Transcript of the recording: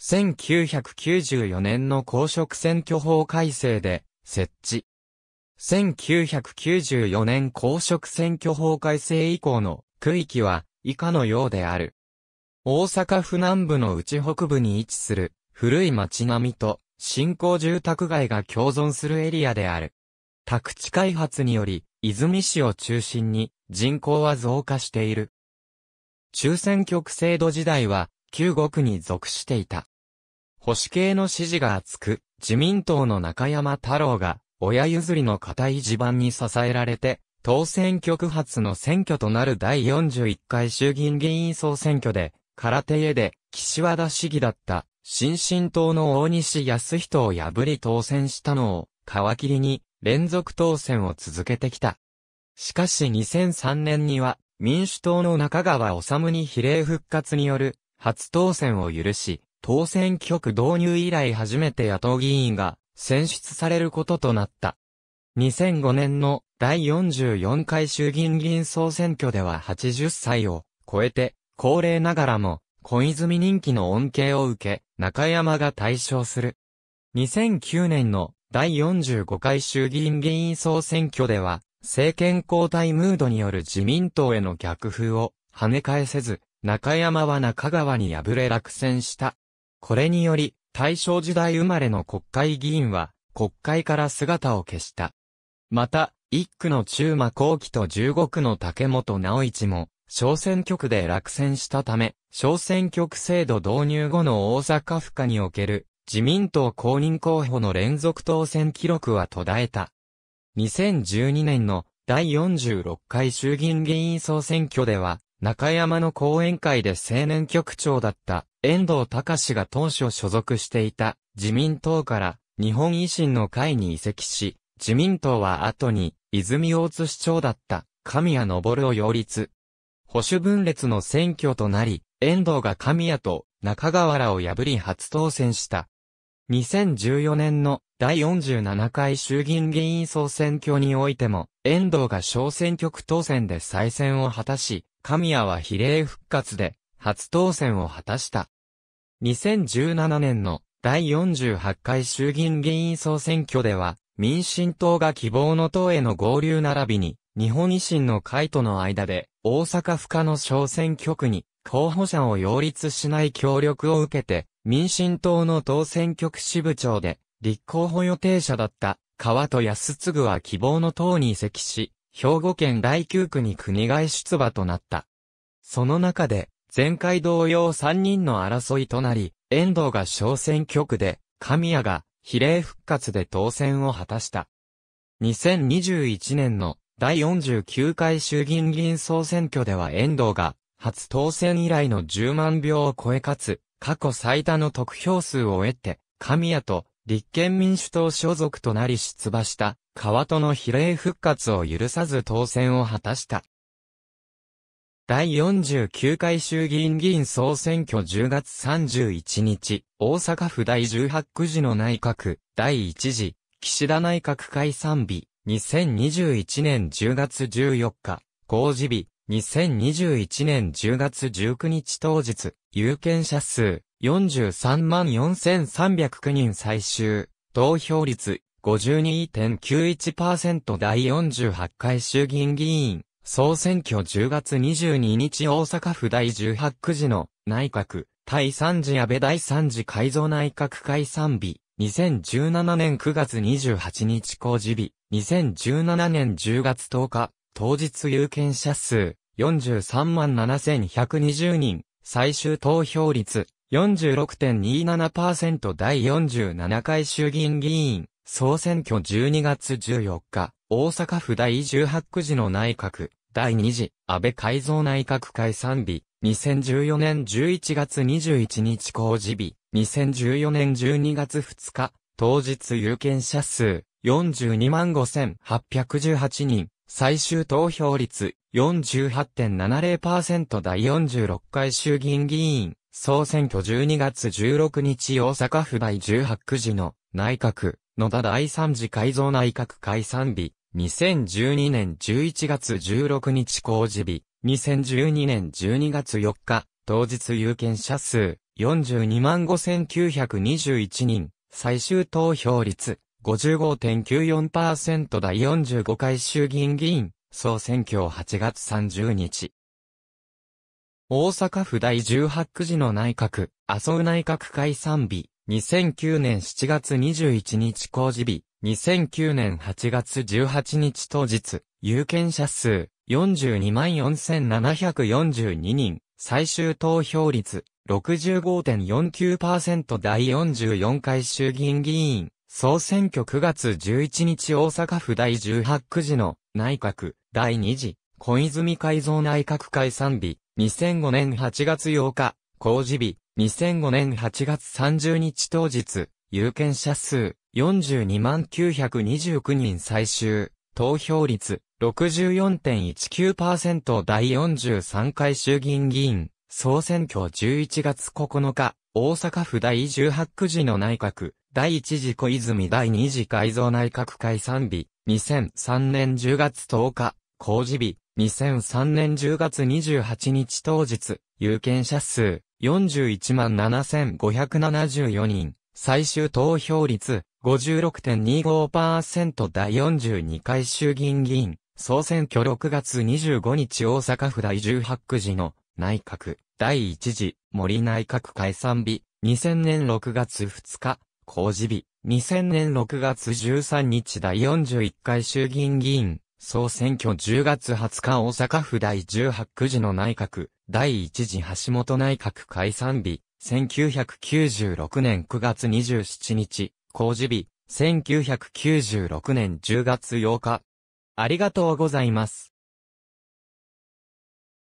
1994年の公職選挙法改正で設置。1994年公職選挙法改正以降の区域は以下のようである。大阪府南部の内北部に位置する古い町並みと新興住宅街が共存するエリアである。宅地開発により、泉市を中心に人口は増加している。中選挙区制度時代は、旧国に属していた。保守系の支持が厚く、自民党の中山太郎が、親譲りの固い地盤に支えられて、当選局発の選挙となる第41回衆議院議員総選挙で、空手家で、岸和田市議だった、新進党の大西康人を破り当選したのを、皮切りに、連続当選を続けてきた。しかし2003年には、民主党の中川治に比例復活による、初当選を許し、当選挙区導入以来初めて野党議員が選出されることとなった。2005年の第44回衆議院議員総選挙では80歳を超えて、高齢ながらも小泉人気の恩恵を受け、中山が対象する。2009年の第45回衆議院議員総選挙では、政権交代ムードによる自民党への逆風を跳ね返せず、中山は中川に敗れ落選した。これにより、大正時代生まれの国会議員は、国会から姿を消した。また、一区の中馬後期と十五区の竹本直一も、小選挙区で落選したため、小選挙区制度導入後の大阪府下における、自民党公認候補の連続当選記録は途絶えた。2012年の第46回衆議院議員総選挙では、中山の講演会で青年局長だった遠藤隆が当初所属していた自民党から日本維新の会に移籍し、自民党は後に泉大津市長だった神谷昇を擁立。保守分裂の選挙となり、遠藤が神谷と中川原を破り初当選した。2014年の第47回衆議院議員総選挙においても、遠藤が小選挙区当選で再選を果たし、神谷は比例復活で初当選を果たした。2017年の第48回衆議院議員総選挙では、民進党が希望の党への合流並びに、日本維新の会との間で、大阪府下の小選挙区に、候補者を擁立しない協力を受けて、民進党の当選挙区支部長で、立候補予定者だった、川戸康次は希望の党に移籍し、兵庫県第9区に国外出馬となった。その中で、前回同様3人の争いとなり、遠藤が小選挙区で、神谷が比例復活で当選を果たした。2021年の第49回衆議院議員総選挙では遠藤が初当選以来の10万票を超えかつ過去最多の得票数を得て神谷と立憲民主党所属となり出馬した川戸の比例復活を許さず当選を果たした。第49回衆議院議員総選挙10月31日、大阪府第18区時の内閣、第1次、岸田内閣解散日、2021年10月14日、公示日、2021年10月19日当日、有権者数、43万4309人最終、投票率52.91%第48回衆議院議員、総選挙10月22日大阪府第18区時の内閣、第3次安倍第3次改造内閣解散日、2017年9月28日公示日、2017年10月10日、当日有権者数、43万7120人、最終投票率46.27%第47回衆議院議員、総選挙12月14日、大阪府第18区時の内閣、第2次、安倍改造内閣解散日、2014年11月21日公示日、2014年12月2日、当日有権者数、42万5818人、最終投票率48.70%第46回衆議院議員、総選挙12月16日大阪府第18区時の内閣、野田第三次改造内閣解散日、2012年11月16日公示日、2012年12月4日、当日有権者数425,921人、最終投票率55.94%第45回衆議院議員、総選挙8月30日。大阪府第18区時の内閣、麻生内閣解散日、2009年7月21日公示日、2009年8月18日当日、有権者数424,742人、最終投票率65.49%第44回衆議院議員、総選挙9月11日大阪府第18区時の内閣第2次小泉改造内閣解散日2005年8月8日公示日、2005年8月30日当日、有権者数、4 2万9 2 9人最終、投票率、64.19%第43回衆議院議員、総選挙11月9日、大阪府第18区時の内閣、第1次小泉第2次改造内閣解散日、2003年10月10日、公示日、2003年10月28日当日、有権者数、41万7574人、最終投票率56.25%第42回衆議院議員、総選挙6月25日大阪府第18区時の内閣、第1次森内閣解散日、2000年6月2日、公示日、2000年6月13日第41回衆議院議員、総選挙10月20日大阪府第18区時の内閣、第1次橋本内閣解散日、1996年9月27日、公示日、1996年10月8日。ありがとうございます。